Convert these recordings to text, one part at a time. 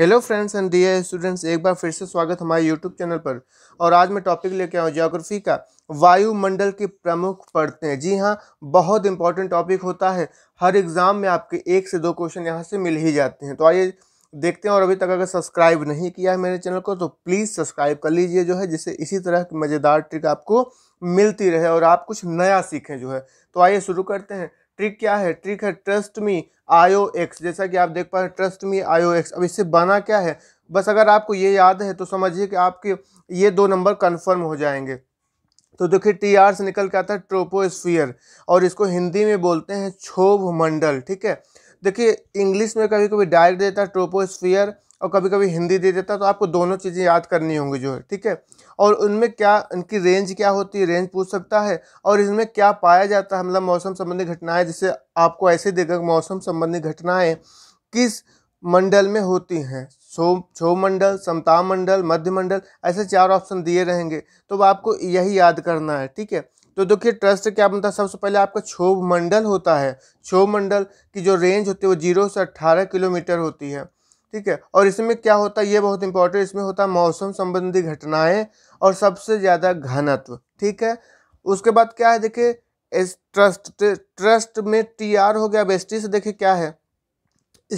hello friends and the students एक बार फिर से स्वागत हमारे यूट्यूब चैनल पर और आज मैं टॉपिक लेके आऊँ जोग्राफी का वायुमंडल की प्रमुख परतें जी हाँ बहुत इंपॉर्टेंट टॉपिक होता है हर एग्ज़ाम में आपके एक से दो क्वेश्चन यहाँ से मिल ही जाते हैं तो आइए देखते हैं और अभी तक अगर सब्सक्राइब नहीं किया है मेरे चैनल को तो प्लीज़ सब्सक्राइब कर लीजिए जो है जिससे इसी तरह की मज़ेदार ट्रिक आपको मिलती रहे और आप कुछ नया सीखें जो है तो आइए शुरू करते हैं ट्रिक क्या है ट्रिक है ट्रस्ट मी आयो एक्स जैसा कि आप देख पा रहे हैं ट्रस्ट मी आयो एक्स अब इससे बना क्या है बस अगर आपको ये याद है तो समझिए कि आपके ये दो नंबर कन्फर्म हो जाएंगे तो देखिए टी आर से निकल के आता है ट्रोपोस्फियर और इसको हिंदी में बोलते हैं क्षोभ मंडल ठीक है देखिए इंग्लिश में कभी कभी डायरेक्ट देता है ट्रोपोस्फियर और कभी कभी हिंदी दे देता तो आपको दोनों चीज़ें याद करनी होंगी जो है ठीक है और उनमें क्या इनकी रेंज क्या होती है रेंज पूछ सकता है और इनमें क्या पाया जाता है मतलब मौसम संबंधी घटनाएं जिससे आपको ऐसे देगा मौसम संबंधी घटनाएं किस मंडल में होती हैं छो छो मंडल समता मंडल मध्य मंडल ऐसे चार ऑप्शन दिए रहेंगे तो आपको यही याद करना है ठीक है तो देखिए ट्रस्ट क्या बनता है सबसे पहले आपका क्षोभ मंडल होता है क्षोभ मंडल की जो रेंज होती है वो जीरो से अट्ठारह किलोमीटर होती है ठीक है और इसमें क्या होता है ये बहुत इंपॉर्टेंट इसमें होता है मौसम संबंधी घटनाएं और सबसे ज़्यादा घनत्व ठीक है उसके बाद क्या है देखिए इस ट्रस्ट ट्रस्ट में टी आर हो गया बेस्टी से देखिए क्या है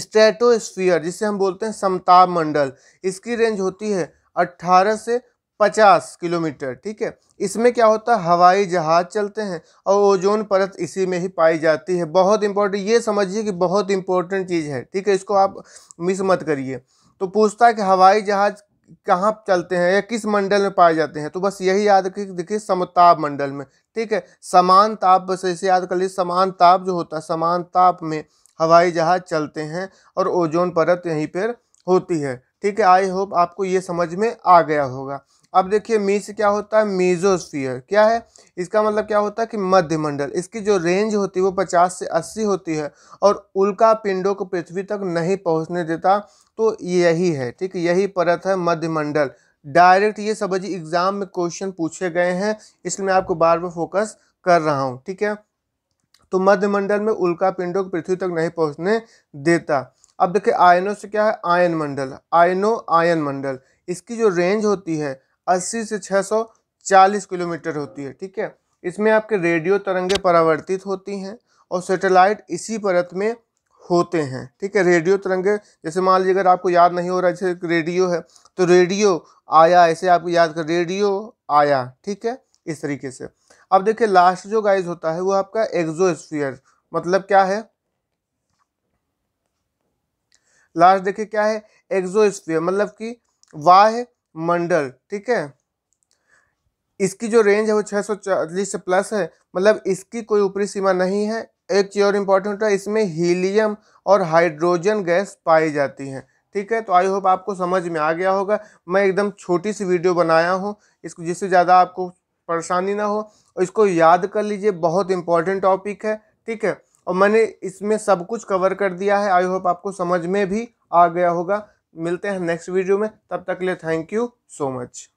स्ट्रेटोस्फीयर जिसे हम बोलते हैं समताप मंडल इसकी रेंज होती है अट्ठारह से पचास किलोमीटर ठीक है इसमें क्या होता है हवाई जहाज़ चलते हैं और ओजोन परत इसी में ही पाई जाती है बहुत इंपॉर्टेंट ये समझिए कि बहुत इंपॉर्टेंट चीज़ है ठीक है इसको आप मिस मत करिए तो पूछता है कि हवाई जहाज़ कहाँ चलते हैं या किस मंडल में पाए जाते हैं तो बस यही याद रखिए देखिए समताप मंडल में ठीक है समान ताप बस ऐसे याद कर लीजिए समान ताप जो होता है समान ताप में हवाई जहाज़ चलते हैं और ओजोन परत यहीं पर होती है ठीक है आई होप आपको ये समझ में आ गया होगा अब देखिए मी से क्या होता है मीजोस्फीयर क्या है इसका मतलब क्या होता है कि मध्यमंडल इसकी जो रेंज होती है वो पचास से अस्सी होती है और उल्का पिंडों को पृथ्वी तक नहीं पहुंचने देता तो यही है ठीक यही परत है मध्यमंडल डायरेक्ट ये समझिए एग्जाम में क्वेश्चन पूछे गए हैं इसलिए मैं आपको बार बार फोकस कर रहा हूँ ठीक है तो मध्यमंडल में उल्का पिंडों को पृथ्वी तक नहीं पहुँचने देता अब देखिए आयनों से क्या है आयन मंडल आयनो आयन मंडल इसकी जो रेंज होती है अस्सी से छः सौ चालीस किलोमीटर होती है ठीक है इसमें आपके रेडियो तरंगे परावर्तित होती हैं और सेटेलाइट इसी परत में होते हैं ठीक है रेडियो तरंगे जैसे मान लीजिए अगर आपको याद नहीं हो रहा जैसे रेडियो है तो रेडियो आया ऐसे आपको याद कर रेडियो आया ठीक है इस तरीके से अब देखिए लास्ट जो गाइज होता है वो आपका एग्जोस्फियर मतलब क्या है लास्ट देखिए क्या है एग्जोस्फियर मतलब कि वाह मंडल ठीक है इसकी जो रेंज है वो 640 से प्लस है मतलब इसकी कोई ऊपरी सीमा नहीं है एक चीज़ और इम्पोर्टेंट है इसमें हीलियम और हाइड्रोजन गैस पाई जाती हैं ठीक है तो आई होप आपको समझ में आ गया होगा मैं एकदम छोटी सी वीडियो बनाया हूँ इसको जिससे ज़्यादा आपको परेशानी ना हो और इसको याद कर लीजिए बहुत इंपॉर्टेंट टॉपिक है ठीक है और मैंने इसमें सब कुछ कवर कर दिया है आई होप आपको समझ में भी आ गया होगा मिलते हैं नेक्स्ट वीडियो में तब तक के लिए थैंक यू सो मच